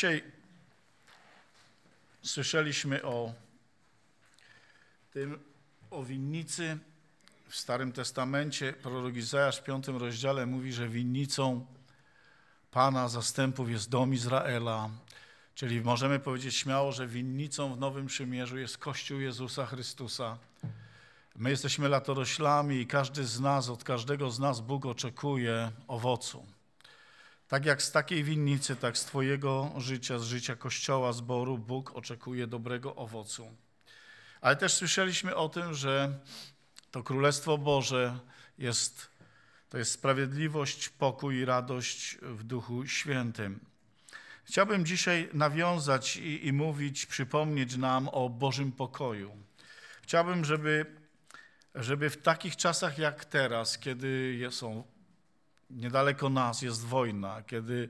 Dzisiaj słyszeliśmy o tym, o winnicy. W Starym Testamencie prorok Izajasz w piątym rozdziale mówi, że winnicą Pana zastępów jest dom Izraela. Czyli możemy powiedzieć śmiało, że winnicą w Nowym Przymierzu jest Kościół Jezusa Chrystusa. My jesteśmy latoroślami i każdy z nas, od każdego z nas Bóg oczekuje owocu. Tak jak z takiej winnicy, tak z Twojego życia, z życia Kościoła, zboru, Bóg oczekuje dobrego owocu. Ale też słyszeliśmy o tym, że to Królestwo Boże jest, to jest sprawiedliwość, pokój i radość w Duchu Świętym. Chciałbym dzisiaj nawiązać i, i mówić, przypomnieć nam o Bożym pokoju. Chciałbym, żeby żeby w takich czasach jak teraz, kiedy są niedaleko nas jest wojna, kiedy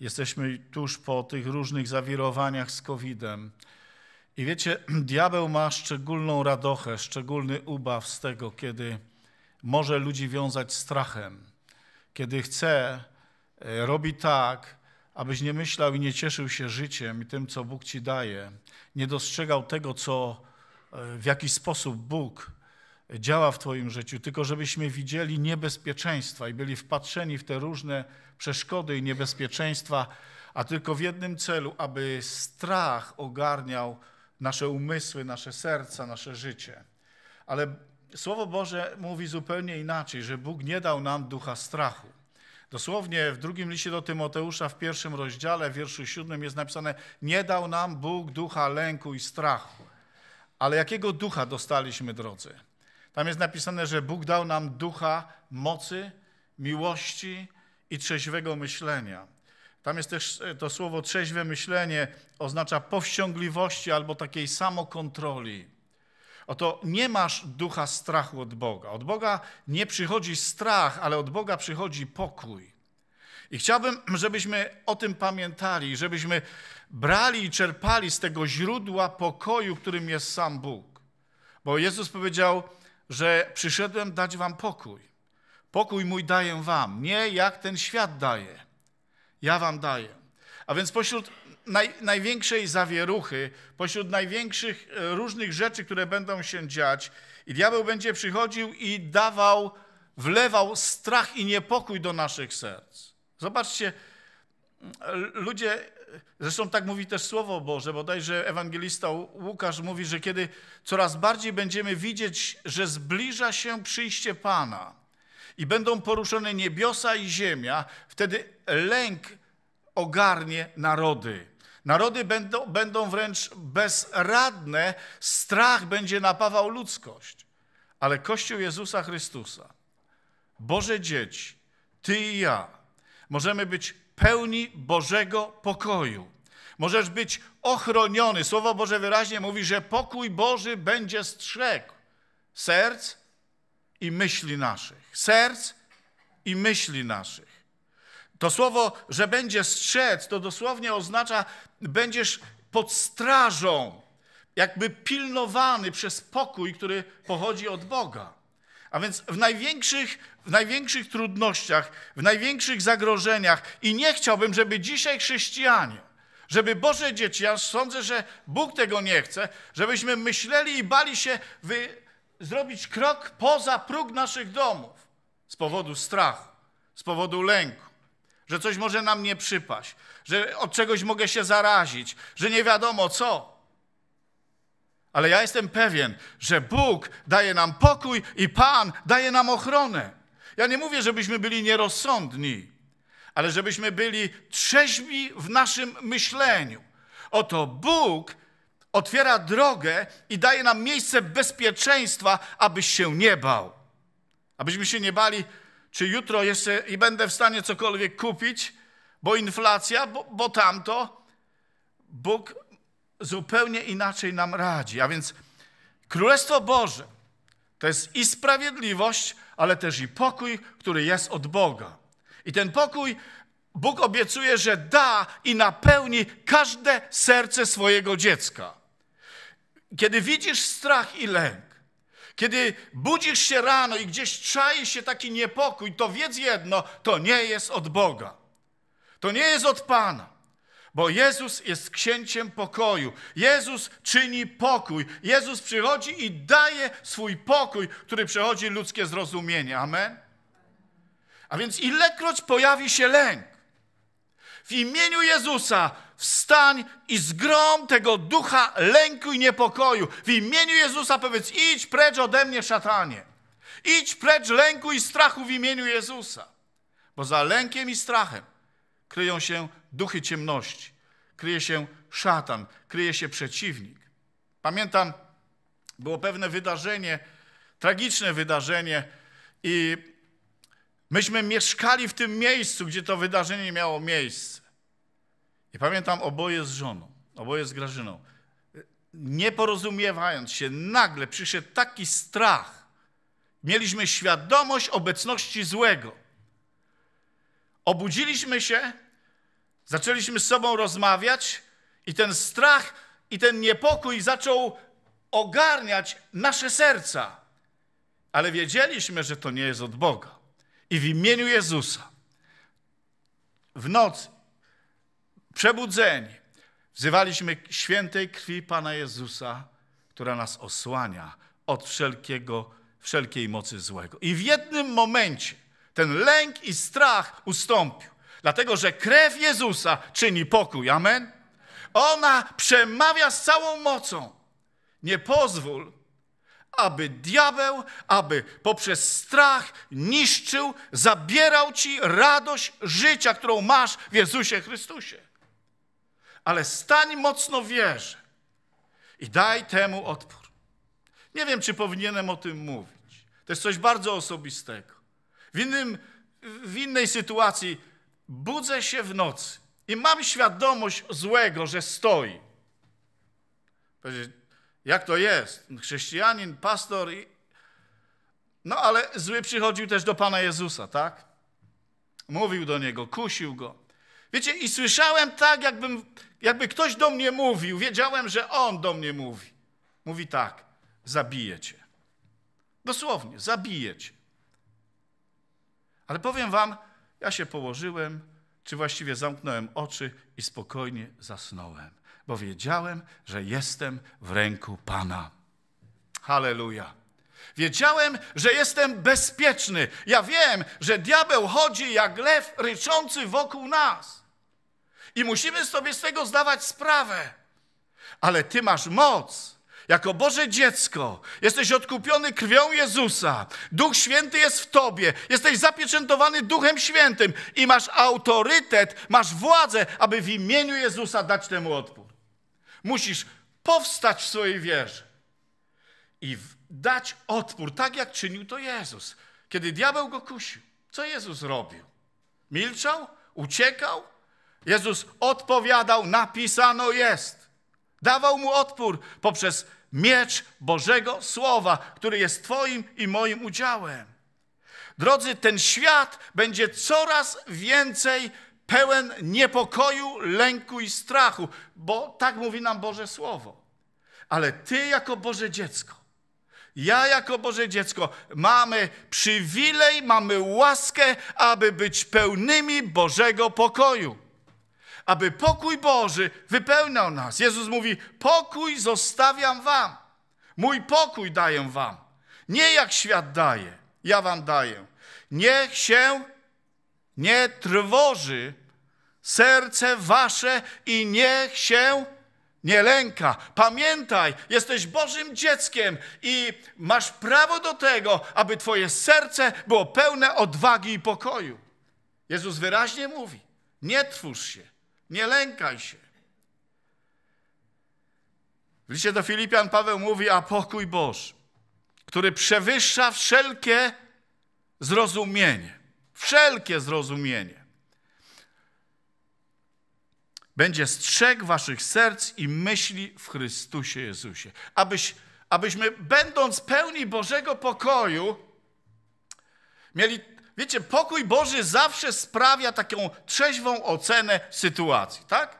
jesteśmy tuż po tych różnych zawirowaniach z COVID-em. I wiecie, diabeł ma szczególną radochę, szczególny ubaw z tego, kiedy może ludzi wiązać strachem, kiedy chce, e, robi tak, abyś nie myślał i nie cieszył się życiem i tym, co Bóg ci daje, nie dostrzegał tego, co e, w jaki sposób Bóg działa w Twoim życiu, tylko żebyśmy widzieli niebezpieczeństwa i byli wpatrzeni w te różne przeszkody i niebezpieczeństwa, a tylko w jednym celu, aby strach ogarniał nasze umysły, nasze serca, nasze życie. Ale Słowo Boże mówi zupełnie inaczej, że Bóg nie dał nam ducha strachu. Dosłownie w drugim liście do Tymoteusza w pierwszym rozdziale, w wierszu siódmym jest napisane: Nie dał nam Bóg ducha lęku i strachu. Ale jakiego ducha dostaliśmy, drodzy? Tam jest napisane, że Bóg dał nam ducha mocy, miłości i trzeźwego myślenia. Tam jest też e, to słowo trzeźwe myślenie, oznacza powściągliwości albo takiej samokontroli. Oto nie masz ducha strachu od Boga. Od Boga nie przychodzi strach, ale od Boga przychodzi pokój. I chciałbym, żebyśmy o tym pamiętali, żebyśmy brali i czerpali z tego źródła pokoju, którym jest sam Bóg. Bo Jezus powiedział, że przyszedłem dać wam pokój. Pokój mój daję wam, nie jak ten świat daje. Ja wam daję. A więc pośród naj, największej zawieruchy, pośród największych e, różnych rzeczy, które będą się dziać, i diabeł będzie przychodził i dawał, wlewał strach i niepokój do naszych serc. Zobaczcie, e, ludzie Zresztą tak mówi też Słowo Boże, bodajże ewangelista Łukasz mówi, że kiedy coraz bardziej będziemy widzieć, że zbliża się przyjście Pana i będą poruszone niebiosa i ziemia, wtedy lęk ogarnie narody. Narody będą, będą wręcz bezradne, strach będzie napawał ludzkość. Ale Kościół Jezusa Chrystusa, Boże dzieci, Ty i ja, możemy być pełni Bożego pokoju. Możesz być ochroniony. Słowo Boże wyraźnie mówi, że pokój Boży będzie strzegł serc i myśli naszych. Serc i myśli naszych. To słowo, że będzie strzec, to dosłownie oznacza, będziesz pod strażą, jakby pilnowany przez pokój, który pochodzi od Boga. A więc w największych, w największych trudnościach, w największych zagrożeniach i nie chciałbym, żeby dzisiaj chrześcijanie, żeby Boże dzieci, ja sądzę, że Bóg tego nie chce, żebyśmy myśleli i bali się wy, zrobić krok poza próg naszych domów z powodu strachu, z powodu lęku że coś może nam nie przypaść, że od czegoś mogę się zarazić, że nie wiadomo co. Ale ja jestem pewien, że Bóg daje nam pokój i Pan daje nam ochronę. Ja nie mówię, żebyśmy byli nierozsądni, ale żebyśmy byli trzeźwi w naszym myśleniu. Oto Bóg otwiera drogę i daje nam miejsce bezpieczeństwa, abyś się nie bał. Abyśmy się nie bali, czy jutro jeszcze i będę w stanie cokolwiek kupić, bo inflacja, bo, bo tamto. Bóg zupełnie inaczej nam radzi. A więc Królestwo Boże to jest i sprawiedliwość, ale też i pokój, który jest od Boga. I ten pokój Bóg obiecuje, że da i napełni każde serce swojego dziecka. Kiedy widzisz strach i lęk, kiedy budzisz się rano i gdzieś czai się taki niepokój, to wiedz jedno, to nie jest od Boga. To nie jest od Pana. Bo Jezus jest księciem pokoju. Jezus czyni pokój. Jezus przychodzi i daje swój pokój, który przechodzi ludzkie zrozumienie. Amen. A więc ilekroć pojawi się lęk, w imieniu Jezusa wstań i zgrom tego ducha lęku i niepokoju. W imieniu Jezusa powiedz: idź precz ode mnie, szatanie. Idź precz lęku i strachu w imieniu Jezusa. Bo za lękiem i strachem kryją się duchy ciemności, kryje się szatan, kryje się przeciwnik. Pamiętam, było pewne wydarzenie, tragiczne wydarzenie, i myśmy mieszkali w tym miejscu, gdzie to wydarzenie miało miejsce. I pamiętam oboje z żoną, oboje z Grażyną. Nie porozumiewając się, nagle przyszedł taki strach. Mieliśmy świadomość obecności złego. Obudziliśmy się, zaczęliśmy z sobą rozmawiać i ten strach i ten niepokój zaczął ogarniać nasze serca. Ale wiedzieliśmy, że to nie jest od Boga. I w imieniu Jezusa w nocy przebudzeni wzywaliśmy świętej krwi Pana Jezusa, która nas osłania od wszelkiego, wszelkiej mocy złego. I w jednym momencie ten lęk i strach ustąpił. Dlatego, że krew Jezusa czyni pokój. Amen. Ona przemawia z całą mocą. Nie pozwól, aby diabeł, aby poprzez strach niszczył, zabierał ci radość życia, którą masz w Jezusie Chrystusie. Ale stań mocno w wierze i daj temu odpór. Nie wiem, czy powinienem o tym mówić. To jest coś bardzo osobistego. W, innym, w innej sytuacji budzę się w nocy i mam świadomość złego, że stoi. Jak to jest? Chrześcijanin, pastor. I... No ale zły przychodził też do Pana Jezusa, tak? Mówił do niego, kusił go. Wiecie, i słyszałem tak, jakbym, jakby ktoś do mnie mówił. Wiedziałem, że on do mnie mówi. Mówi tak: zabijecie. cię. Dosłownie, zabijecie. cię. Ale powiem wam, ja się położyłem, czy właściwie zamknąłem oczy i spokojnie zasnąłem, bo wiedziałem, że jestem w ręku Pana. Halleluja. Wiedziałem, że jestem bezpieczny. Ja wiem, że diabeł chodzi jak lew ryczący wokół nas. I musimy sobie z tego zdawać sprawę. Ale Ty masz moc, jako Boże dziecko jesteś odkupiony krwią Jezusa. Duch Święty jest w tobie. Jesteś zapieczętowany Duchem Świętym i masz autorytet, masz władzę, aby w imieniu Jezusa dać temu odpór. Musisz powstać w swojej wierze i dać odpór, tak jak czynił to Jezus. Kiedy diabeł go kusił, co Jezus robił? Milczał? Uciekał? Jezus odpowiadał: Napisano jest. Dawał mu odpór poprzez miecz Bożego Słowa, który jest Twoim i moim udziałem. Drodzy, ten świat będzie coraz więcej pełen niepokoju, lęku i strachu, bo tak mówi nam Boże Słowo. Ale Ty jako Boże dziecko, ja jako Boże dziecko mamy przywilej, mamy łaskę, aby być pełnymi Bożego pokoju aby pokój Boży wypełniał nas. Jezus mówi: Pokój zostawiam Wam. Mój pokój daję Wam. Nie jak świat daje, ja Wam daję. Niech się nie trwoży serce Wasze i niech się nie lęka. Pamiętaj, jesteś Bożym dzieckiem i masz prawo do tego, aby Twoje serce było pełne odwagi i pokoju. Jezus wyraźnie mówi: Nie trwórz się. Nie lękaj się. W liście do Filipian Paweł mówi, a pokój Boży, który przewyższa wszelkie zrozumienie, wszelkie zrozumienie, będzie strzegł waszych serc i myśli w Chrystusie Jezusie. Abyś, abyśmy, będąc pełni Bożego pokoju, mieli Wiecie, pokój Boży zawsze sprawia taką trzeźwą ocenę sytuacji, tak?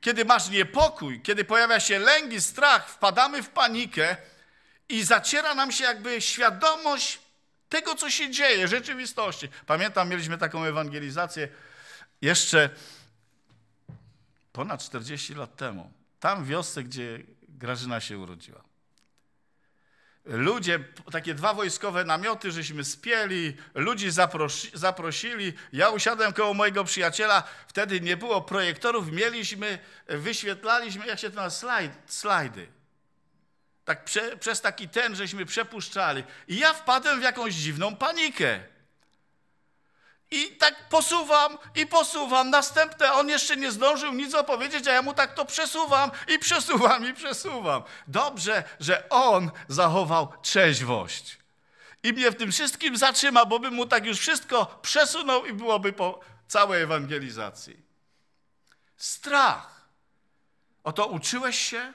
Kiedy masz niepokój, kiedy pojawia się lęk i strach, wpadamy w panikę i zaciera nam się jakby świadomość tego, co się dzieje, rzeczywistości. Pamiętam, mieliśmy taką ewangelizację jeszcze ponad 40 lat temu. Tam w wiosce, gdzie Grażyna się urodziła. Ludzie, takie dwa wojskowe namioty, żeśmy spieli, ludzi zaprosi, zaprosili. Ja usiadłem koło mojego przyjaciela, wtedy nie było projektorów, mieliśmy, wyświetlaliśmy, jak się to nazywa, slajd, slajdy. Tak prze, przez taki ten, żeśmy przepuszczali. I ja wpadłem w jakąś dziwną panikę. I tak posuwam i posuwam. Następne, on jeszcze nie zdążył nic opowiedzieć, a ja mu tak to przesuwam i przesuwam i przesuwam. Dobrze, że on zachował trzeźwość. I mnie w tym wszystkim zatrzyma, bo bym mu tak już wszystko przesunął i byłoby po całej ewangelizacji. Strach. Oto uczyłeś się,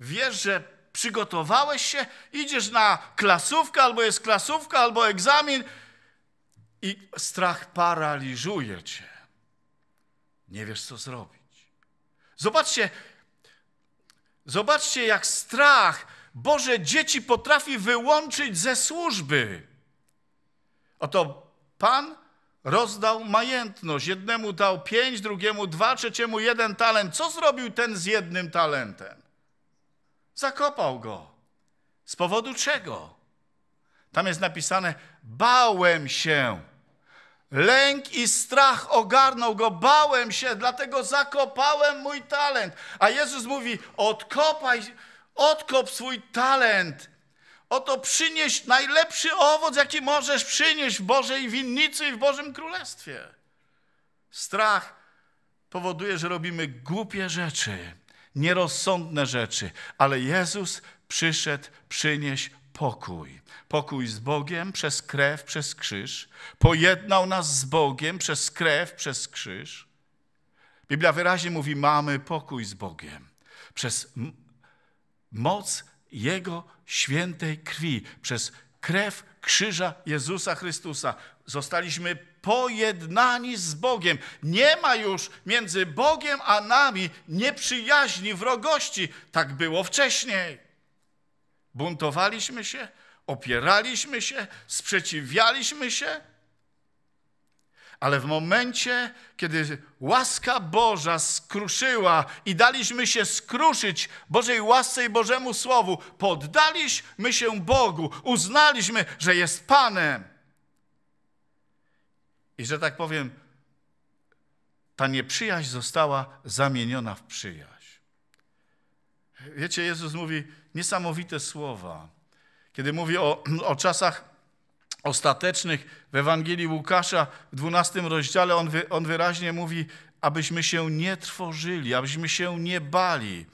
wiesz, że przygotowałeś się, idziesz na klasówkę, albo jest klasówka, albo egzamin – i strach paraliżuje cię. Nie wiesz, co zrobić. Zobaczcie, zobaczcie, jak strach Boże dzieci potrafi wyłączyć ze służby. Oto Pan rozdał majętność. Jednemu dał pięć, drugiemu dwa, trzeciemu jeden talent. Co zrobił ten z jednym talentem? Zakopał go. Z powodu czego? Tam jest napisane: bałem się. Lęk i strach ogarnął go, bałem się, dlatego zakopałem mój talent. A Jezus mówi: odkopaj, odkop swój talent. Oto przynieś najlepszy owoc, jaki możesz przynieść w Bożej winnicy i w Bożym Królestwie. Strach powoduje, że robimy głupie rzeczy, nierozsądne rzeczy, ale Jezus przyszedł przynieść pokój. Pokój z Bogiem przez krew, przez krzyż. Pojednał nas z Bogiem przez krew, przez krzyż. Biblia wyraźnie mówi: mamy pokój z Bogiem przez moc Jego świętej krwi, przez krew krzyża Jezusa Chrystusa. Zostaliśmy pojednani z Bogiem. Nie ma już między Bogiem a nami nieprzyjaźni, wrogości. Tak było wcześniej. Buntowaliśmy się, opieraliśmy się, sprzeciwialiśmy się, ale w momencie, kiedy łaska Boża skruszyła i daliśmy się skruszyć Bożej łasce i Bożemu Słowu, poddaliśmy się Bogu, uznaliśmy, że jest Panem. I że tak powiem, ta nieprzyjaźń została zamieniona w przyjaźń. Wiecie, Jezus mówi, niesamowite słowa. Kiedy mówi o, o czasach ostatecznych w Ewangelii Łukasza w 12 rozdziale, on, wy, on wyraźnie mówi, abyśmy się nie trwożyli, abyśmy się nie bali.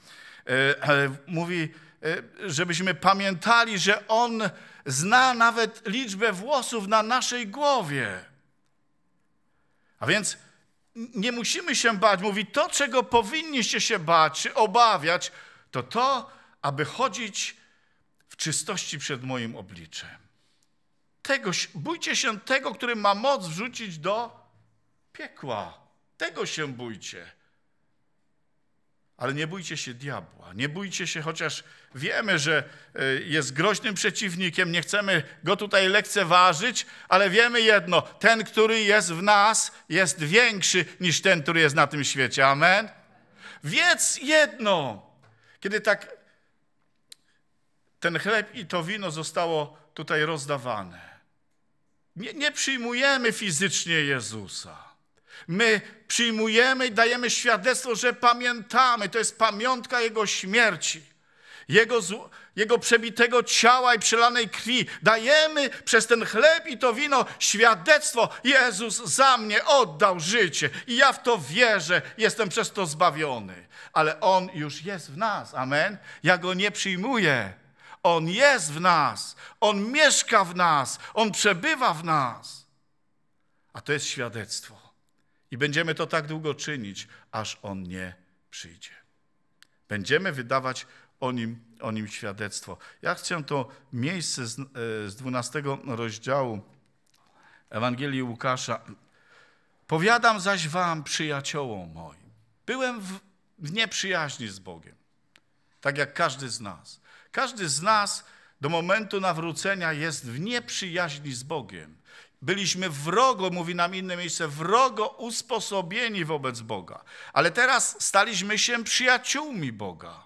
E, e, mówi, e, żebyśmy pamiętali, że On zna nawet liczbę włosów na naszej głowie. A więc nie musimy się bać. Mówi, to czego powinniście się bać, czy obawiać, to to, aby chodzić w czystości przed moim obliczem. Tego, bójcie się tego, który ma moc wrzucić do piekła. Tego się bójcie. Ale nie bójcie się diabła, nie bójcie się, chociaż wiemy, że e, jest groźnym przeciwnikiem, nie chcemy go tutaj lekceważyć, ale wiemy jedno: ten, który jest w nas, jest większy niż ten, który jest na tym świecie. Amen? Wiedz jedno. Kiedy tak ten chleb i to wino zostało tutaj rozdawane. Nie, nie przyjmujemy fizycznie Jezusa. My przyjmujemy i dajemy świadectwo, że pamiętamy. To jest pamiątka Jego śmierci, Jego, Jego przebitego ciała i przelanej krwi. Dajemy przez ten chleb i to wino świadectwo. Jezus za mnie oddał życie i ja w to wierzę. Jestem przez to zbawiony. Ale On już jest w nas. Amen. Ja Go nie przyjmuję on jest w nas, On mieszka w nas, On przebywa w nas. A to jest świadectwo. I będziemy to tak długo czynić, aż On nie przyjdzie. Będziemy wydawać o Nim, o nim świadectwo. Ja chcę to miejsce z, e, z 12 rozdziału Ewangelii Łukasza. Powiadam zaś wam, przyjaciołom moim. Byłem w, w nieprzyjaźni z Bogiem, tak jak każdy z nas. Każdy z nas do momentu nawrócenia jest w nieprzyjaźni z Bogiem. Byliśmy wrogo, mówi nam inne miejsce, wrogo usposobieni wobec Boga. Ale teraz staliśmy się przyjaciółmi Boga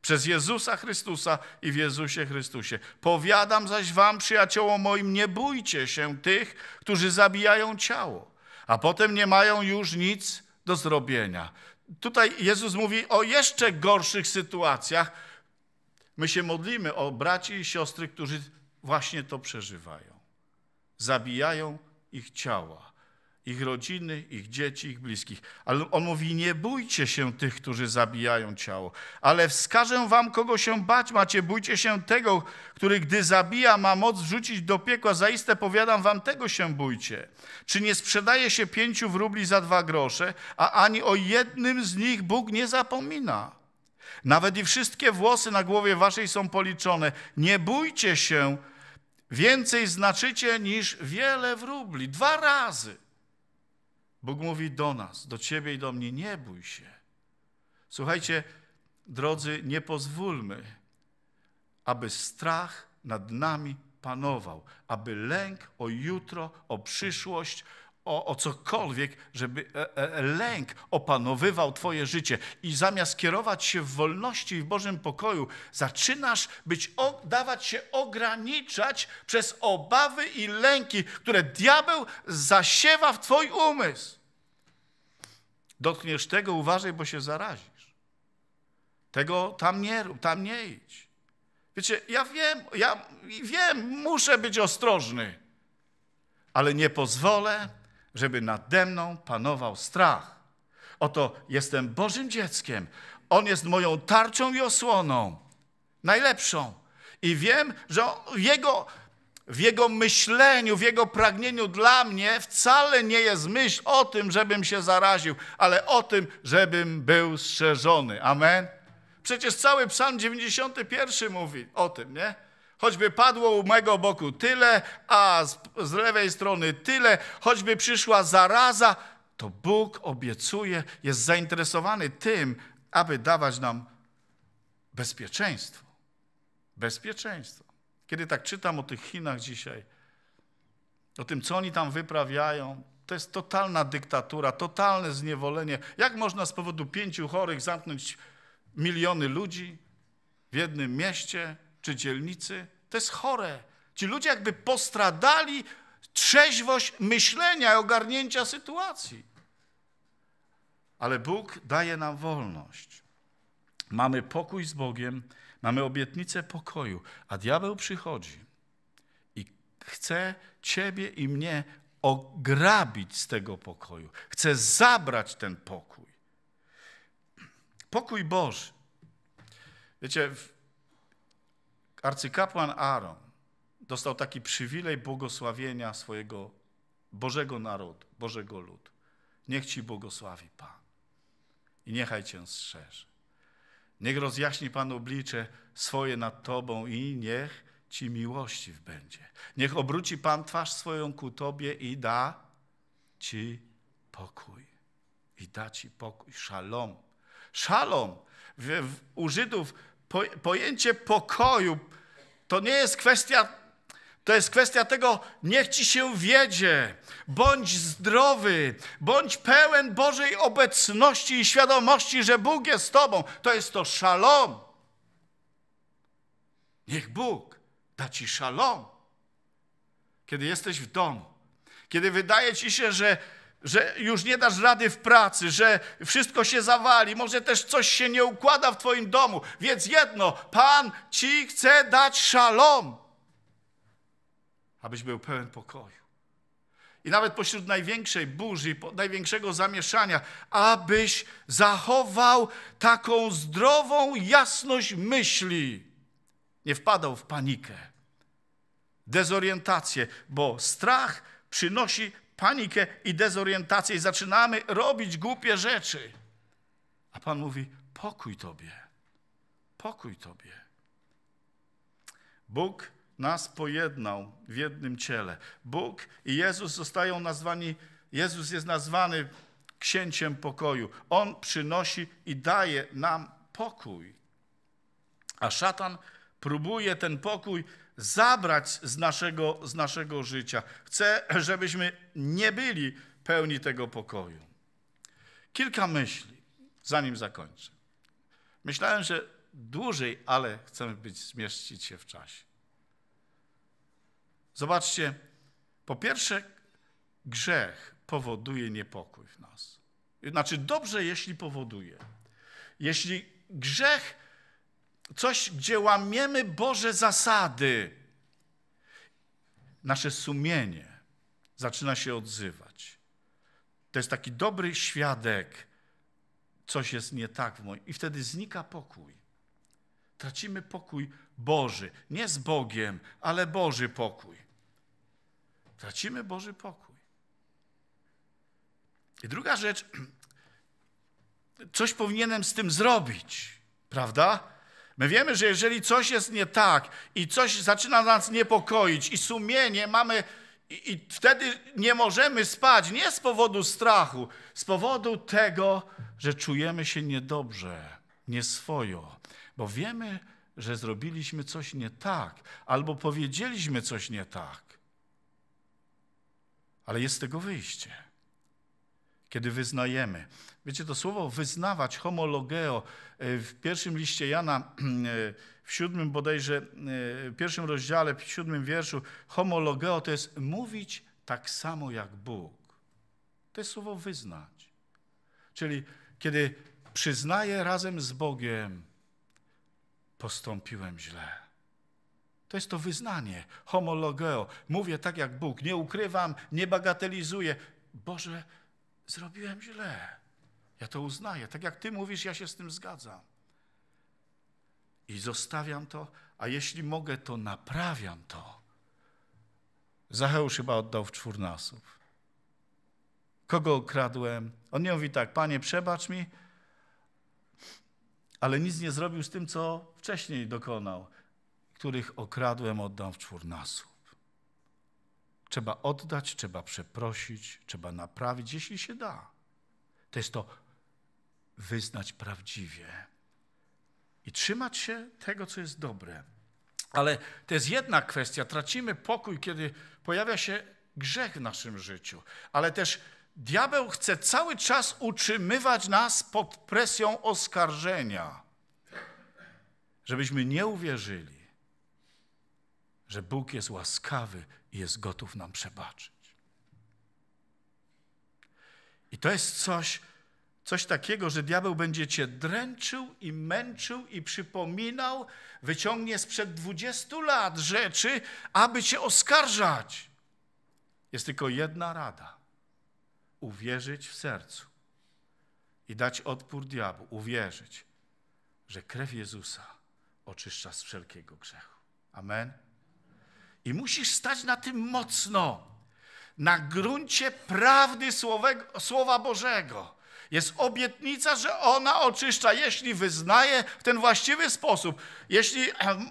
przez Jezusa Chrystusa i w Jezusie Chrystusie. Powiadam zaś wam, przyjaciołom moim, nie bójcie się tych, którzy zabijają ciało, a potem nie mają już nic do zrobienia. Tutaj Jezus mówi o jeszcze gorszych sytuacjach, My się modlimy o braci i siostry, którzy właśnie to przeżywają. Zabijają ich ciała, ich rodziny, ich dzieci, ich bliskich. Ale on mówi, nie bójcie się tych, którzy zabijają ciało, ale wskażę wam, kogo się bać macie. Bójcie się tego, który gdy zabija, ma moc wrzucić do piekła. Zaiste powiadam wam, tego się bójcie. Czy nie sprzedaje się pięciu rubli za dwa grosze, a ani o jednym z nich Bóg nie zapomina? Nawet i wszystkie włosy na głowie waszej są policzone. Nie bójcie się, więcej znaczycie niż wiele wróbli. Dwa razy. Bóg mówi do nas, do ciebie i do mnie, nie bój się. Słuchajcie, drodzy, nie pozwólmy, aby strach nad nami panował, aby lęk o jutro, o przyszłość, o, o cokolwiek, żeby e, e, lęk opanowywał Twoje życie. I zamiast kierować się w wolności i w Bożym pokoju, zaczynasz być, dawać się ograniczać przez obawy i lęki, które diabeł zasiewa w Twój umysł. Dotkniesz tego, uważaj, bo się zarazisz. Tego tam nie rób, tam nie idź. Wiecie, ja wiem, ja wiem, muszę być ostrożny, ale nie pozwolę, żeby nade mną panował strach. Oto jestem Bożym dzieckiem. On jest moją tarczą i osłoną, najlepszą. I wiem, że jego, w jego myśleniu, w jego pragnieniu dla mnie wcale nie jest myśl o tym, żebym się zaraził, ale o tym, żebym był strzeżony. Amen. Przecież cały Psalm 91 mówi o tym, nie? Choćby padło u mego boku tyle, a z z lewej strony tyle, choćby przyszła zaraza, to Bóg obiecuje, jest zainteresowany tym, aby dawać nam bezpieczeństwo. Bezpieczeństwo. Kiedy tak czytam o tych Chinach dzisiaj, o tym, co oni tam wyprawiają, to jest totalna dyktatura, totalne zniewolenie. Jak można z powodu pięciu chorych zamknąć miliony ludzi w jednym mieście czy dzielnicy? To jest chore. Ci ludzie jakby postradali trzeźwość myślenia i ogarnięcia sytuacji. Ale Bóg daje nam wolność. Mamy pokój z Bogiem, mamy obietnicę pokoju, a diabeł przychodzi i chce ciebie i mnie ograbić z tego pokoju. Chce zabrać ten pokój. Pokój Boży. Wiecie, arcykapłan Aaron dostał taki przywilej błogosławienia swojego Bożego narodu, Bożego ludu. Niech Ci błogosławi Pan i niechaj Cię strzeże. Niech rozjaśni Pan oblicze swoje nad Tobą i niech Ci miłościw będzie. Niech obróci Pan twarz swoją ku Tobie i da Ci pokój. I da Ci pokój. Szalom. Szalom. W, u Żydów pojęcie pokoju to nie jest kwestia to jest kwestia tego, niech ci się wiedzie, bądź zdrowy, bądź pełen Bożej obecności i świadomości, że Bóg jest z tobą. To jest to szalom. Niech Bóg da ci szalom. Kiedy jesteś w domu, kiedy wydaje ci się, że, że już nie dasz rady w pracy, że wszystko się zawali, może też coś się nie układa w twoim domu, więc jedno, Pan ci chce dać szalom abyś był pełen pokoju. I nawet pośród największej burzy, największego zamieszania, abyś zachował taką zdrową jasność myśli. Nie wpadał w panikę, dezorientację, bo strach przynosi panikę i dezorientację i zaczynamy robić głupie rzeczy. A Pan mówi: pokój Tobie, pokój Tobie. Bóg nas pojednał w jednym ciele. Bóg i Jezus zostają nazwani, Jezus jest nazwany księciem pokoju. On przynosi i daje nam pokój. A szatan próbuje ten pokój zabrać z naszego, z naszego życia. Chce, żebyśmy nie byli pełni tego pokoju. Kilka myśli, zanim zakończę. Myślałem, że dłużej, ale chcemy być, zmieścić się w czasie. Zobaczcie, po pierwsze, grzech powoduje niepokój w nas. Znaczy, dobrze, jeśli powoduje. Jeśli grzech, coś, gdzie łamiemy Boże zasady, nasze sumienie zaczyna się odzywać. To jest taki dobry świadek, coś jest nie tak w moim. I wtedy znika pokój. Tracimy pokój Boży. Nie z Bogiem, ale Boży pokój. Tracimy Boży pokój. I druga rzecz, coś powinienem z tym zrobić, prawda? My wiemy, że jeżeli coś jest nie tak i coś zaczyna nas niepokoić i sumienie mamy, i, i, wtedy nie możemy spać nie z powodu strachu, z powodu tego, że czujemy się niedobrze, nieswojo, bo wiemy, że zrobiliśmy coś nie tak albo powiedzieliśmy coś nie tak. Ale jest z tego wyjście. Kiedy wyznajemy. Wiecie, to słowo wyznawać, homologeo, e, w pierwszym liście Jana, e, w siódmym bodajże, e, w pierwszym rozdziale, w siódmym wierszu, homologeo to jest mówić tak samo jak Bóg. To jest słowo wyznać. Czyli kiedy przyznaję razem z Bogiem, postąpiłem źle. To jest to wyznanie, homologeo. Mówię tak jak Bóg, nie ukrywam, nie bagatelizuję. Boże, zrobiłem źle. Ja to uznaję. Tak jak Ty mówisz, ja się z tym zgadzam. I zostawiam to, a jeśli mogę, to naprawiam to. Zacheusz chyba oddał w czwórnasów. Kogo okradłem? On nie mówi tak, Panie, przebacz mi, ale nic nie zrobił z tym, co wcześniej dokonał których okradłem, oddam w czwórnasób. Trzeba oddać, trzeba przeprosić, trzeba naprawić, jeśli się da. To jest to wyznać prawdziwie i trzymać się tego, co jest dobre. Ale to jest jedna kwestia. Tracimy pokój, kiedy pojawia się grzech w naszym życiu. Ale też diabeł chce cały czas utrzymywać nas pod presją oskarżenia, żebyśmy nie uwierzyli że Bóg jest łaskawy i jest gotów nam przebaczyć. I to jest coś, coś takiego, że diabeł będzie cię dręczył i męczył i przypominał, wyciągnie sprzed 20 lat rzeczy, aby cię oskarżać. Jest tylko jedna rada. Uwierzyć w sercu i dać odpór diabłu. Uwierzyć, że krew Jezusa oczyszcza z wszelkiego grzechu. Amen. I musisz stać na tym mocno, na gruncie prawdy Słowego, Słowa Bożego. Jest obietnica, że ona oczyszcza, jeśli wyznaję w ten właściwy sposób. Jeśli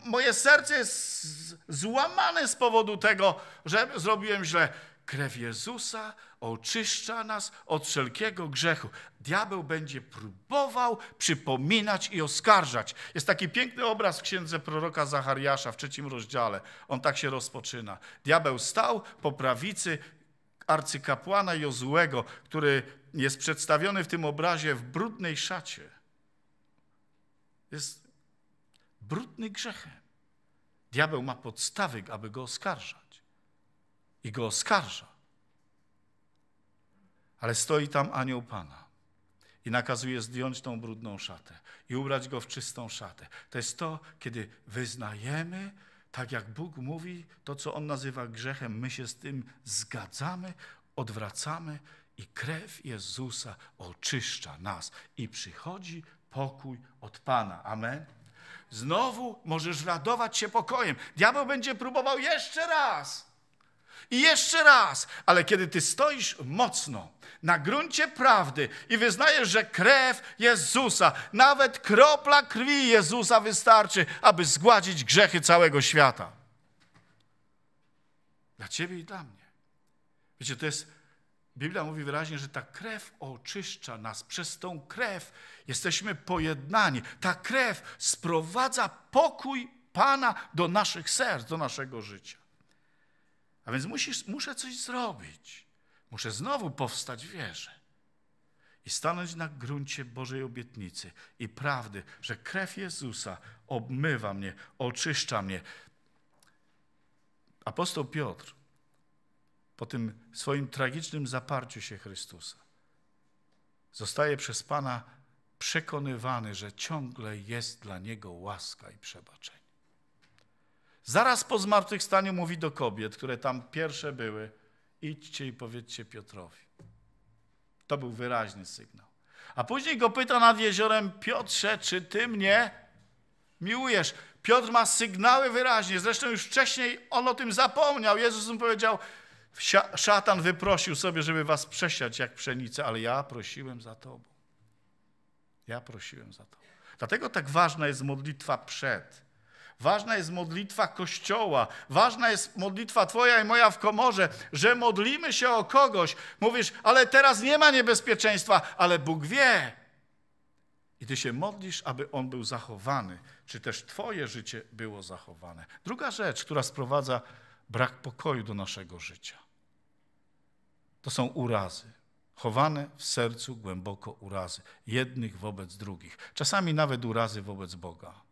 moje serce jest złamane z powodu tego, że zrobiłem źle. Krew Jezusa oczyszcza nas od wszelkiego grzechu. Diabeł będzie próbował przypominać i oskarżać. Jest taki piękny obraz w księdze proroka Zachariasza w trzecim rozdziale. On tak się rozpoczyna. Diabeł stał po prawicy arcykapłana Jozułego, który jest przedstawiony w tym obrazie w brudnej szacie. Jest brudny grzechem. Diabeł ma podstawy, aby go oskarżać. I go oskarża. Ale stoi tam anioł Pana i nakazuje zdjąć tą brudną szatę i ubrać go w czystą szatę. To jest to, kiedy wyznajemy, tak jak Bóg mówi, to co On nazywa grzechem, my się z tym zgadzamy, odwracamy i krew Jezusa oczyszcza nas i przychodzi pokój od Pana. Amen. Znowu możesz radować się pokojem. Diabeł będzie próbował jeszcze raz i jeszcze raz, ale kiedy ty stoisz mocno na gruncie prawdy i wyznajesz, że krew Jezusa, nawet kropla krwi Jezusa wystarczy, aby zgładzić grzechy całego świata. Dla ciebie i dla mnie. Wiecie, to jest Biblia mówi wyraźnie, że ta krew oczyszcza nas. Przez tą krew jesteśmy pojednani. Ta krew sprowadza pokój Pana do naszych serc, do naszego życia. A więc musisz, muszę coś zrobić. Muszę znowu powstać w wierze i stanąć na gruncie Bożej obietnicy i prawdy, że krew Jezusa obmywa mnie, oczyszcza mnie. Apostoł Piotr po tym swoim tragicznym zaparciu się Chrystusa zostaje przez Pana przekonywany, że ciągle jest dla niego łaska i przebaczenie. Zaraz po zmartwychwstaniu mówi do kobiet, które tam pierwsze były, idźcie i powiedzcie Piotrowi. To był wyraźny sygnał. A później go pyta nad jeziorem Piotrze, czy ty mnie miłujesz? Piotr ma sygnały wyraźnie, zresztą już wcześniej on o tym zapomniał. Jezus mu powiedział, szatan wyprosił sobie, żeby was przesiać jak pszenicę, ale ja prosiłem za tobą. Ja prosiłem za to. Dlatego tak ważna jest modlitwa przed. Ważna jest modlitwa Kościoła, ważna jest modlitwa Twoja i moja w komorze, że modlimy się o kogoś. Mówisz, ale teraz nie ma niebezpieczeństwa, ale Bóg wie. I Ty się modlisz, aby on był zachowany, czy też Twoje życie było zachowane. Druga rzecz, która sprowadza brak pokoju do naszego życia, to są urazy chowane w sercu głęboko urazy, jednych wobec drugich, czasami nawet urazy wobec Boga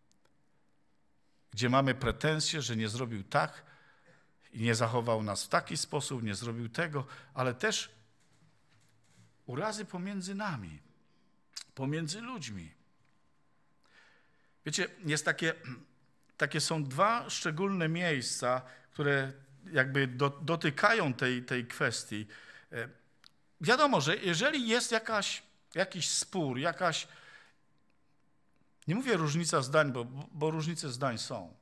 gdzie mamy pretensje, że nie zrobił tak i nie zachował nas w taki sposób, nie zrobił tego, ale też urazy pomiędzy nami, pomiędzy ludźmi. Wiecie, jest takie, takie są dwa szczególne miejsca, które jakby do, dotykają tej, tej kwestii. E, wiadomo, że jeżeli jest jakaś, jakiś spór, jakaś, nie mówię różnica zdań, bo, bo różnice zdań są.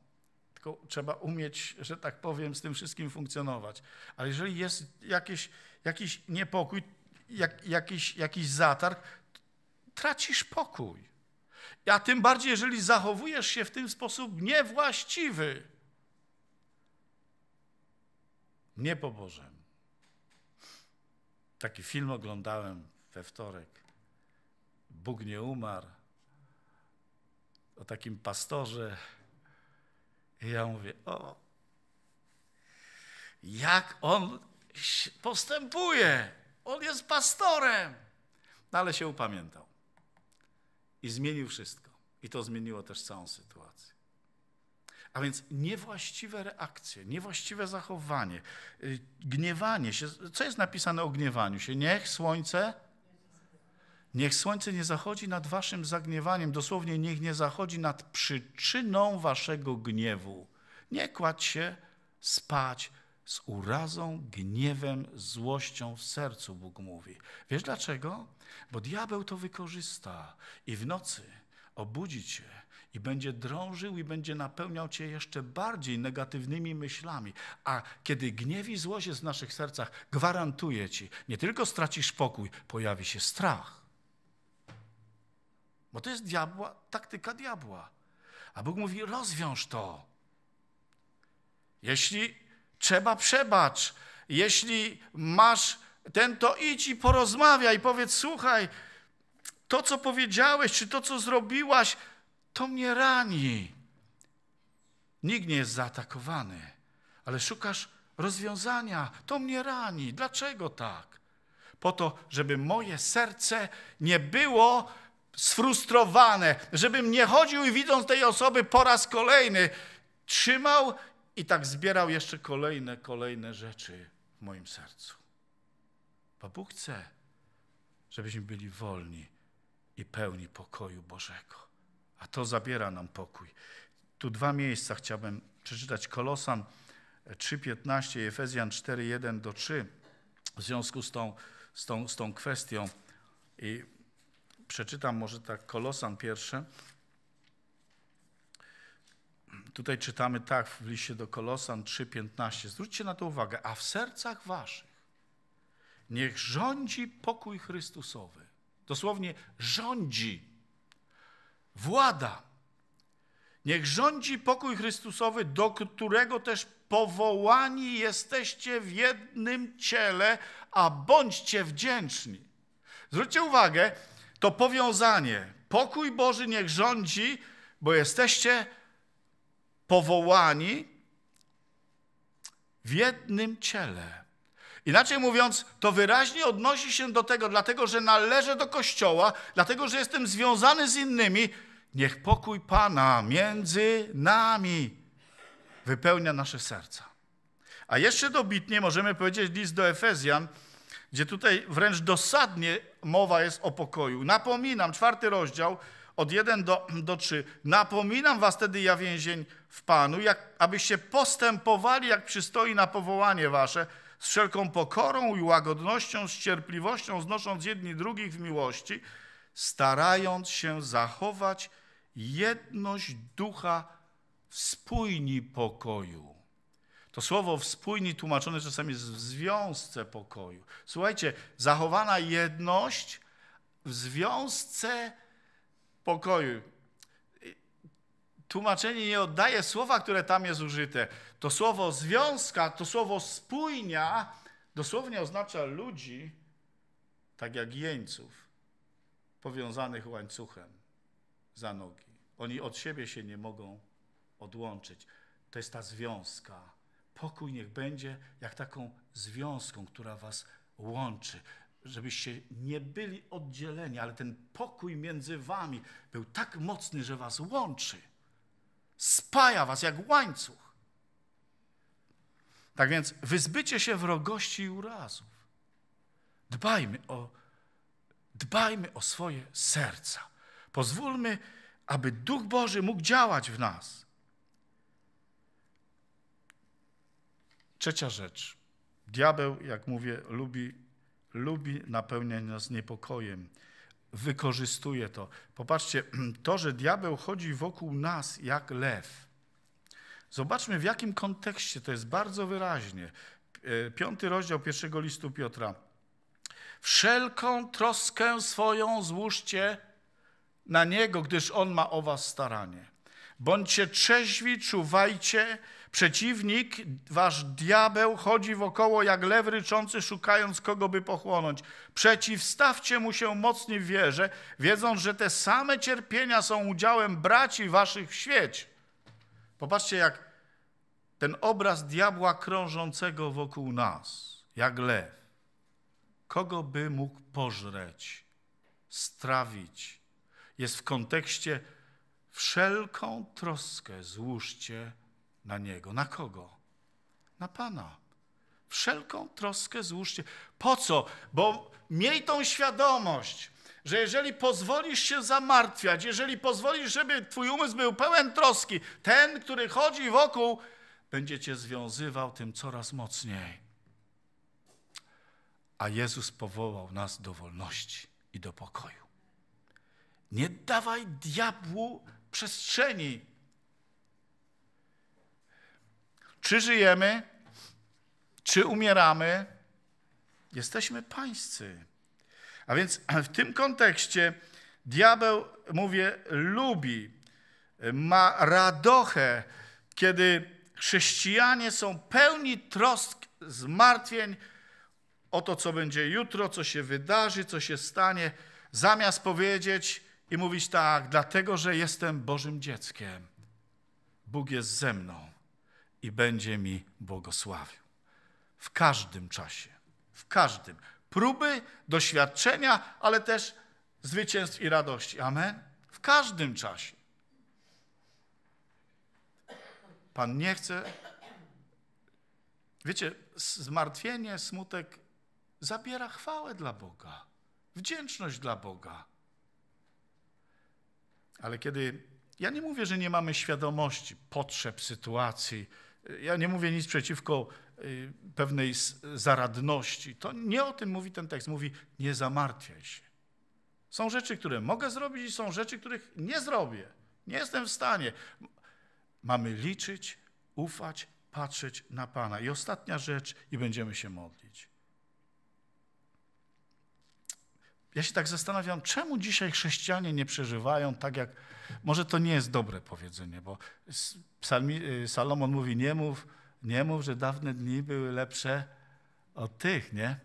Tylko trzeba umieć, że tak powiem, z tym wszystkim funkcjonować. Ale jeżeli jest jakiś niepokój, jak, jakiś, jakiś zatarg, tracisz pokój. A tym bardziej, jeżeli zachowujesz się w ten sposób niewłaściwy, nie po Bożem. Taki film oglądałem we wtorek. Bóg nie umarł, o takim pastorze. I ja mówię, o, jak on postępuje. On jest pastorem. No ale się upamiętał. I zmienił wszystko. I to zmieniło też całą sytuację. A więc niewłaściwe reakcje, niewłaściwe zachowanie, y, gniewanie się. Co jest napisane o gniewaniu się? Niech słońce Niech słońce nie zachodzi nad waszym zagniewaniem, dosłownie niech nie zachodzi nad przyczyną waszego gniewu. Nie kładź się spać z urazą, gniewem, złością w sercu, Bóg mówi. Wiesz dlaczego? Bo diabeł to wykorzysta i w nocy obudzi cię i będzie drążył i będzie napełniał cię jeszcze bardziej negatywnymi myślami. A kiedy gniew i złość jest w naszych sercach, gwarantuję ci, nie tylko stracisz pokój, pojawi się strach. Bo to jest diabła, taktyka diabła. A Bóg mówi: rozwiąż to. Jeśli trzeba, przebacz. Jeśli masz ten, to idź i porozmawiaj, powiedz: Słuchaj, to co powiedziałeś, czy to co zrobiłaś, to mnie rani. Nikt nie jest zaatakowany, ale szukasz rozwiązania. To mnie rani. Dlaczego tak? Po to, żeby moje serce nie było sfrustrowane, żebym nie chodził i widząc tej osoby po raz kolejny, trzymał i tak zbierał jeszcze kolejne, kolejne rzeczy w moim sercu. Bo Bóg chce, żebyśmy byli wolni i pełni pokoju Bożego. A to zabiera nam pokój. Tu dwa miejsca chciałbym przeczytać. Kolosan 3,15 i Efezjan 4,1 do 3 w związku z tą, z tą, z tą kwestią. I przeczytam może tak Kolosan pierwszy. Tutaj czytamy tak w liście do Kolosan 3:15. Zwróćcie na to uwagę. A w sercach waszych niech rządzi pokój Chrystusowy. Dosłownie rządzi. Włada. Niech rządzi pokój Chrystusowy, do którego też powołani jesteście w jednym ciele, a bądźcie wdzięczni. Zwróćcie uwagę, to powiązanie. Pokój Boży niech rządzi, bo jesteście powołani w jednym ciele. Inaczej mówiąc, to wyraźnie odnosi się do tego, dlatego że należę do Kościoła, dlatego że jestem związany z innymi. Niech pokój Pana między nami wypełnia nasze serca. A jeszcze dobitnie możemy powiedzieć list do Efezjan, gdzie tutaj wręcz dosadnie mowa jest o pokoju. Napominam, czwarty rozdział, od 1 do, do 3. Napominam was tedy, ja więzień w Panu, jak, abyście postępowali, jak przystoi na powołanie wasze, z wszelką pokorą i łagodnością, z cierpliwością, znosząc jedni drugich w miłości, starając się zachować jedność ducha w spójni pokoju. To słowo w spójni tłumaczone czasami jest w związce pokoju. Słuchajcie, zachowana jedność w związce pokoju. Tłumaczenie nie oddaje słowa, które tam jest użyte. To słowo związka, to słowo spójnia dosłownie oznacza ludzi, tak jak jeńców, powiązanych łańcuchem za nogi. Oni od siebie się nie mogą odłączyć. To jest ta związka pokój niech będzie jak taką związką, która was łączy. Żebyście nie byli oddzieleni, ale ten pokój między wami był tak mocny, że was łączy. Spaja was jak łańcuch. Tak więc wyzbycie się wrogości i urazów. Dbajmy o, dbajmy o swoje serca. Pozwólmy, aby Duch Boży mógł działać w nas. Trzecia rzecz. Diabeł, jak mówię, lubi, lubi napełniać nas niepokojem. Wykorzystuje to. Popatrzcie, to, że diabeł chodzi wokół nas jak lew. Zobaczmy, w jakim kontekście to jest bardzo wyraźnie. E, piąty rozdział pierwszego listu Piotra. Wszelką troskę swoją złóżcie na Niego, gdyż On ma o was staranie. Bądźcie trzeźwi, czuwajcie, Przeciwnik, wasz diabeł, chodzi wokoło jak lew ryczący, szukając kogo by pochłonąć. Przeciwstawcie mu się mocnie, w wierze, wiedząc, że te same cierpienia są udziałem braci waszych w świecie. Popatrzcie, jak ten obraz diabła krążącego wokół nas, jak lew. Kogo by mógł pożreć, strawić? Jest w kontekście wszelką troskę złóżcie na Niego. Na kogo? Na Pana. Wszelką troskę złóżcie. Po co? Bo miej tą świadomość, że jeżeli pozwolisz się zamartwiać, jeżeli pozwolisz, żeby twój umysł był pełen troski, ten, który chodzi wokół, będzie cię związywał tym coraz mocniej. A Jezus powołał nas do wolności i do pokoju. Nie dawaj diabłu przestrzeni, Czy żyjemy, czy umieramy, jesteśmy pańscy. A więc w tym kontekście diabeł, mówię, lubi, ma radochę, kiedy chrześcijanie są pełni trosk, zmartwień o to, co będzie jutro, co się wydarzy, co się stanie, zamiast powiedzieć i mówić tak, dlatego, że jestem Bożym dzieckiem. Bóg jest ze mną i będzie mi błogosławił. W każdym czasie, w każdym. Próby, doświadczenia, ale też zwycięstw i radości. Amen? W każdym czasie. Pan nie chce. Wiecie, zmartwienie, smutek zabiera chwałę dla Boga, wdzięczność dla Boga. Ale kiedy. Ja nie mówię, że nie mamy świadomości potrzeb, sytuacji, ja nie mówię nic przeciwko y, pewnej zaradności. To nie o tym mówi ten tekst. Mówi, nie zamartwiaj się. Są rzeczy, które mogę zrobić i są rzeczy, których nie zrobię. Nie jestem w stanie. Mamy liczyć, ufać, patrzeć na Pana. I ostatnia rzecz, i będziemy się modlić. Ja się tak zastanawiam, czemu dzisiaj chrześcijanie nie przeżywają tak jak. Może to nie jest dobre powiedzenie, bo Psalmi, y, Salomon mówi: Nie mów, nie mów, że dawne dni były lepsze od tych, nie?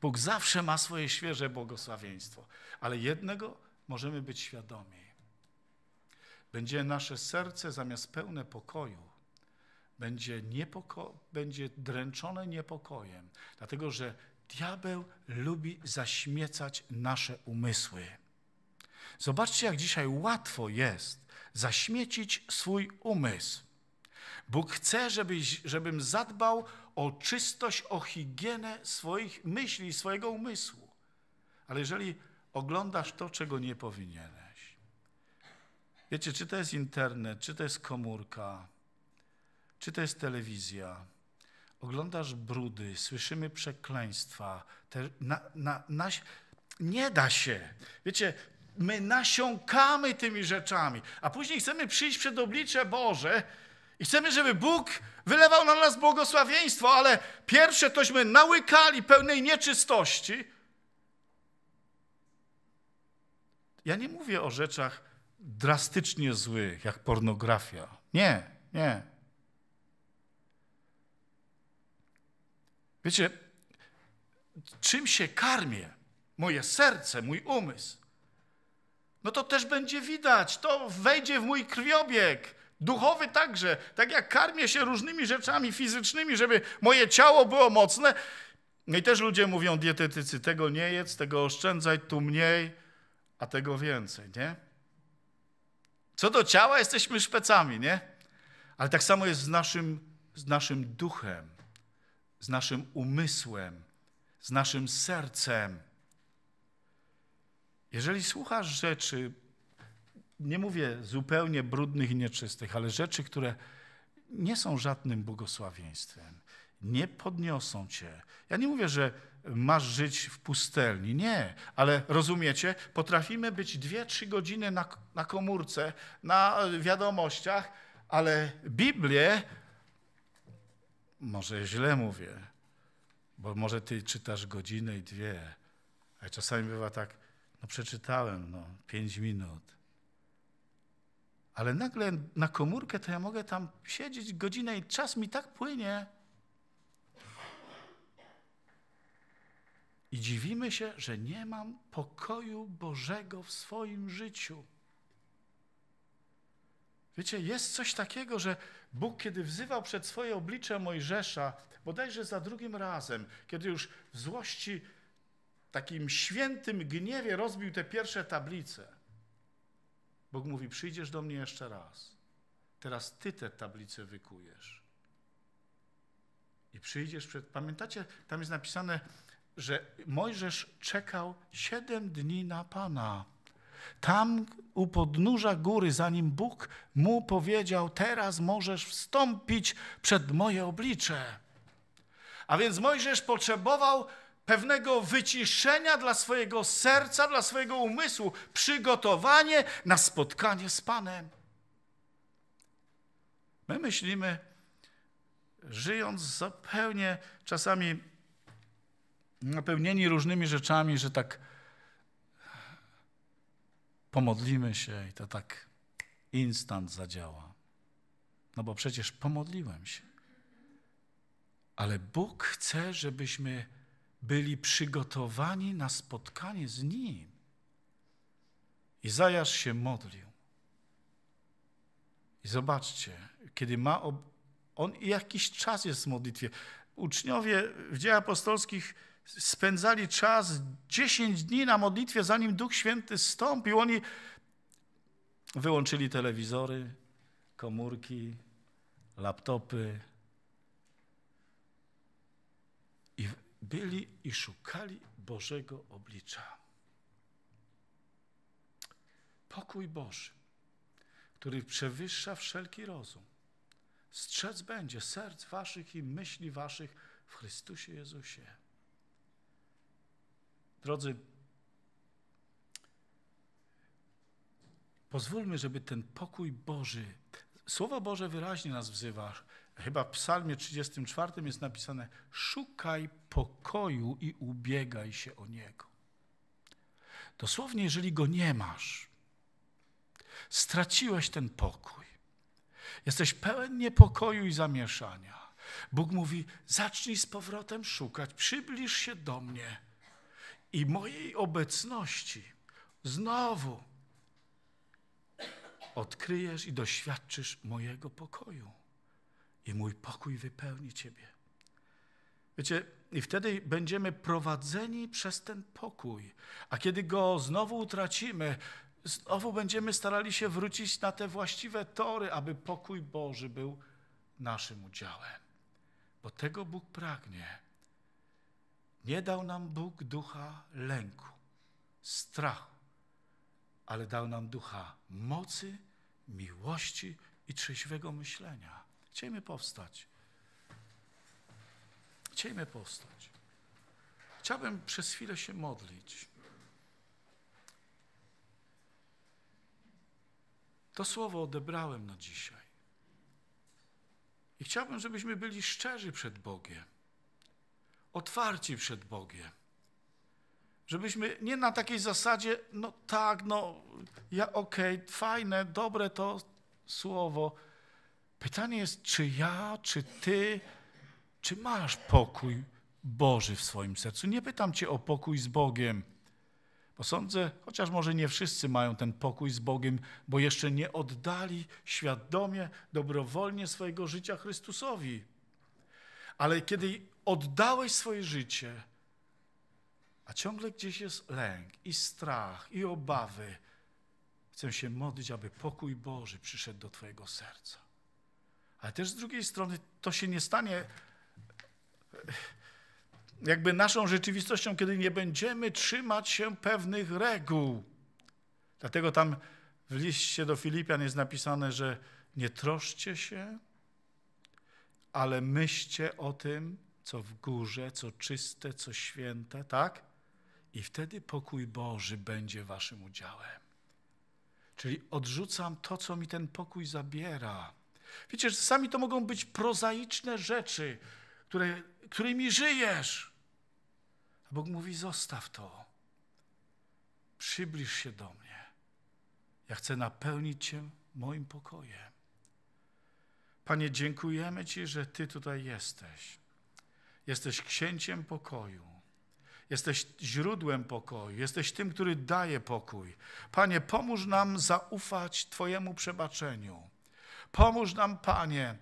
Bóg zawsze ma swoje świeże błogosławieństwo, ale jednego możemy być świadomi. Będzie nasze serce zamiast pełne pokoju, będzie, niepoko będzie dręczone niepokojem, dlatego że Diabeł lubi zaśmiecać nasze umysły. Zobaczcie, jak dzisiaj łatwo jest zaśmiecić swój umysł. Bóg chce, żebyś, żebym zadbał o czystość, o higienę swoich myśli, swojego umysłu. Ale jeżeli oglądasz to, czego nie powinieneś, wiecie, czy to jest internet, czy to jest komórka, czy to jest telewizja, oglądasz brudy, słyszymy przekleństwa. Te, na, na, na, nie da się. Wiecie, my nasiąkamy tymi rzeczami, a później chcemy przyjść przed oblicze Boże i chcemy, żeby Bóg wylewał na nas błogosławieństwo, ale pierwsze tośmy nałykali pełnej nieczystości. Ja nie mówię o rzeczach drastycznie złych, jak pornografia. Nie, nie. Wiecie, czym się karmię? Moje serce, mój umysł. No to też będzie widać, to wejdzie w mój krwiobieg. Duchowy także, tak jak karmię się różnymi rzeczami fizycznymi, żeby moje ciało było mocne. No i też ludzie mówią dietetycy, tego nie jedz, tego oszczędzaj, tu mniej, a tego więcej, nie? Co do ciała jesteśmy szpecami, nie? Ale tak samo jest z naszym, z naszym duchem z naszym umysłem, z naszym sercem. Jeżeli słuchasz rzeczy, nie mówię zupełnie brudnych i nieczystych, ale rzeczy, które nie są żadnym błogosławieństwem, nie podniosą cię. Ja nie mówię, że masz żyć w pustelni, nie, ale rozumiecie, potrafimy być dwie, trzy godziny na, na komórce, na wiadomościach, ale Biblię może źle mówię, bo może ty czytasz godzinę i dwie, a czasami bywa tak, no przeczytałem, no, pięć minut. Ale nagle na komórkę to ja mogę tam siedzieć godzinę i czas mi tak płynie. I dziwimy się, że nie mam pokoju Bożego w swoim życiu. Wiecie, jest coś takiego, że Bóg, kiedy wzywał przed swoje oblicze Mojżesza, bodajże za drugim razem, kiedy już w złości, takim świętym gniewie rozbił te pierwsze tablice, Bóg mówi, przyjdziesz do mnie jeszcze raz. Teraz ty te tablice wykujesz. I przyjdziesz przed... Pamiętacie, tam jest napisane, że Mojżesz czekał siedem dni na Pana. Tam u podnóża góry, zanim Bóg mu powiedział: Teraz możesz wstąpić przed moje oblicze. A więc Mojżesz potrzebował pewnego wyciszenia dla swojego serca, dla swojego umysłu, przygotowanie na spotkanie z Panem. My myślimy, żyjąc zupełnie czasami napełnieni różnymi rzeczami, że tak pomodlimy się i to tak instant zadziała. No bo przecież pomodliłem się. Ale Bóg chce, żebyśmy byli przygotowani na spotkanie z Nim. Zajasz się modlił. I zobaczcie, kiedy ma. On jakiś czas jest w modlitwie. Uczniowie w dziełach apostolskich spędzali czas 10 dni na modlitwie, zanim Duch Święty stąpił. Oni wyłączyli telewizory, komórki, laptopy. I byli i szukali Bożego oblicza. Pokój Boży, który przewyższa wszelki rozum, strzec będzie serc waszych i myśli waszych w Chrystusie Jezusie. Drodzy, pozwólmy, żeby ten pokój Boży, Słowo Boże wyraźnie nas wzywa, chyba w psalmie 34 jest napisane, szukaj pokoju i ubiegaj się o niego. Dosłownie, jeżeli go nie masz, straciłeś ten pokój. Jesteś pełen niepokoju i zamieszania. Bóg mówi, zacznij z powrotem szukać, przybliż się do mnie i mojej obecności znowu odkryjesz i doświadczysz mojego pokoju. I mój pokój wypełni Ciebie. Wiecie, i wtedy będziemy prowadzeni przez ten pokój. A kiedy go znowu utracimy, znowu będziemy starali się wrócić na te właściwe tory, aby pokój Boży był naszym udziałem. Bo tego Bóg pragnie nie dał nam Bóg ducha lęku, strachu, ale dał nam ducha mocy, miłości i trzeźwego myślenia. Chciejmy powstać. Chciejmy powstać. Chciałbym przez chwilę się modlić. To słowo odebrałem na dzisiaj. I chciałbym, żebyśmy byli szczerzy przed Bogiem otwarci przed Bogiem. Żebyśmy nie na takiej zasadzie, no tak, no ja okej, okay, fajne, dobre to słowo. Pytanie jest, czy ja, czy ty, czy masz pokój Boży w swoim sercu? Nie pytam cię o pokój z Bogiem, bo sądzę, chociaż może nie wszyscy mają ten pokój z Bogiem, bo jeszcze nie oddali świadomie, dobrowolnie swojego życia Chrystusowi. Ale kiedy oddałeś swoje życie, a ciągle gdzieś jest lęk i strach i obawy, chcę się modlić, aby pokój Boży przyszedł do Twojego serca. Ale też z drugiej strony to się nie stanie e, jakby naszą rzeczywistością, kiedy nie będziemy trzymać się pewnych reguł. Dlatego tam w liście do Filipian jest napisane, że nie troszcie się, ale myślcie o tym, co w górze, co czyste, co święte, tak? I wtedy pokój Boży będzie waszym udziałem. Czyli odrzucam to, co mi ten pokój zabiera. Wiecie, że sami to mogą być prozaiczne rzeczy, które, którymi żyjesz. A Bóg mówi: zostaw to. Przybliż się do mnie. Ja chcę napełnić Cię moim pokojem. Panie, dziękujemy Ci, że Ty tutaj jesteś. Jesteś księciem pokoju. Jesteś źródłem pokoju, jesteś tym, który daje pokój. Panie, pomóż nam zaufać Twojemu przebaczeniu. Pomóż nam, Panie,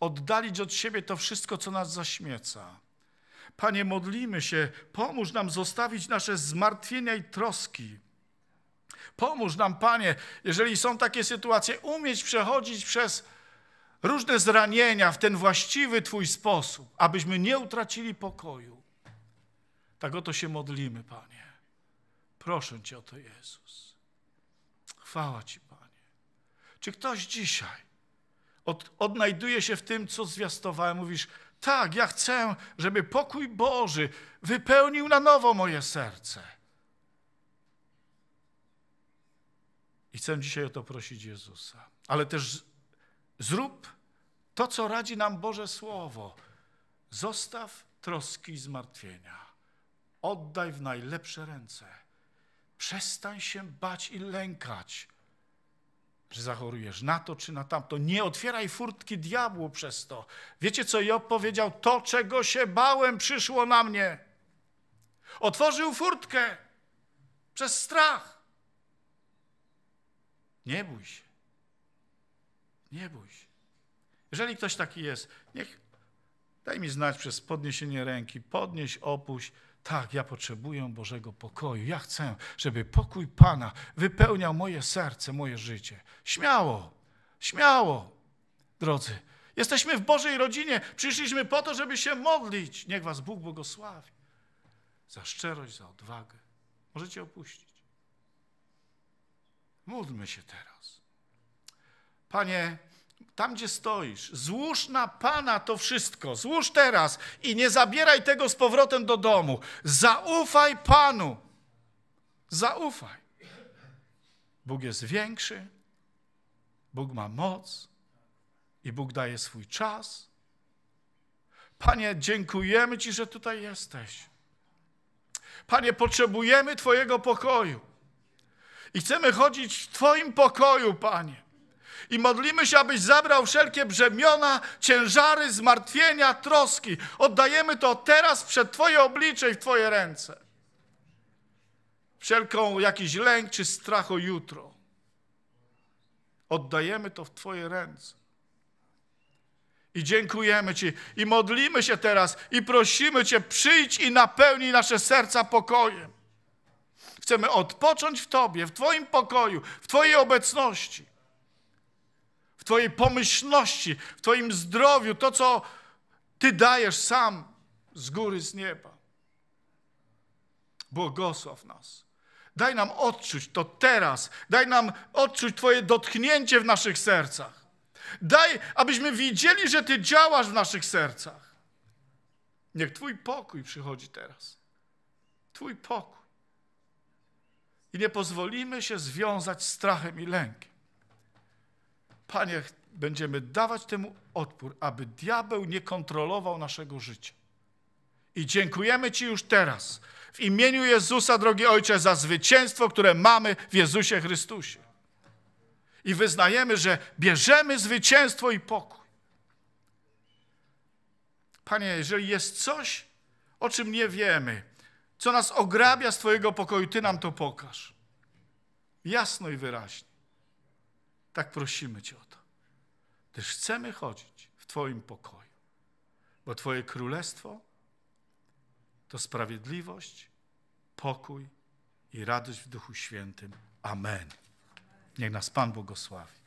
oddalić od siebie to wszystko, co nas zaśmieca. Panie, modlimy się, pomóż nam zostawić nasze zmartwienia i troski. Pomóż nam, Panie, jeżeli są takie sytuacje, umieć przechodzić przez różne zranienia w ten właściwy Twój sposób, abyśmy nie utracili pokoju. Tak oto się modlimy, Panie. Proszę Cię o to, Jezus. Chwała Ci, Panie. Czy ktoś dzisiaj od, odnajduje się w tym, co zwiastowałem? Mówisz, tak, ja chcę, żeby pokój Boży wypełnił na nowo moje serce. I chcę dzisiaj o to prosić Jezusa. Ale też Zrób to, co radzi nam Boże Słowo. Zostaw troski i zmartwienia. Oddaj w najlepsze ręce. Przestań się bać i lękać, że zachorujesz na to czy na tamto. Nie otwieraj furtki diabłu przez to. Wiecie, co Job powiedział? To, czego się bałem, przyszło na mnie. Otworzył furtkę przez strach. Nie bój się. Nie bój się. Jeżeli ktoś taki jest, niech daj mi znać przez podniesienie ręki, podnieś, opuść. Tak, ja potrzebuję Bożego pokoju. Ja chcę, żeby pokój Pana wypełniał moje serce, moje życie. Śmiało, śmiało, drodzy. Jesteśmy w Bożej rodzinie. Przyszliśmy po to, żeby się modlić. Niech was Bóg błogosławi. Za szczerość, za odwagę. Możecie opuścić. Módlmy się teraz. Panie, tam gdzie stoisz, złóż na Pana to wszystko, złóż teraz i nie zabieraj tego z powrotem do domu. Zaufaj Panu. Zaufaj. Bóg jest większy, Bóg ma moc i Bóg daje swój czas. Panie, dziękujemy Ci, że tutaj jesteś. Panie, potrzebujemy Twojego pokoju. I chcemy chodzić w Twoim pokoju, Panie i modlimy się, abyś zabrał wszelkie brzemiona, ciężary, zmartwienia, troski. Oddajemy to teraz przed Twoje oblicze i w Twoje ręce. Wszelką jakiś lęk czy strach o jutro. Oddajemy to w Twoje ręce. I dziękujemy Ci, i modlimy się teraz, i prosimy Cię, przyjdź i napełnij nasze serca pokojem. Chcemy odpocząć w Tobie, w Twoim pokoju, w Twojej obecności w Twojej pomyślności, w Twoim zdrowiu, to co Ty dajesz sam z góry, z nieba. Błogosław nas. Daj nam odczuć to teraz. Daj nam odczuć Twoje dotknięcie w naszych sercach. Daj, abyśmy widzieli, że Ty działasz w naszych sercach. Niech Twój pokój przychodzi teraz. Twój pokój. I nie pozwolimy się związać strachem i lękiem. Panie, będziemy dawać temu odpór, aby diabeł nie kontrolował naszego życia. I dziękujemy Ci już teraz, w imieniu Jezusa, drogi Ojcze, za zwycięstwo, które mamy w Jezusie Chrystusie. I wyznajemy, że bierzemy zwycięstwo i pokój. Panie, jeżeli jest coś, o czym nie wiemy, co nas ograbia z Twojego pokoju, Ty nam to pokaż. Jasno i wyraźnie. Tak prosimy Cię o to, gdyż chcemy chodzić w Twoim pokoju, bo Twoje królestwo to sprawiedliwość, pokój i radość w Duchu Świętym. Amen. Niech nas Pan błogosławi.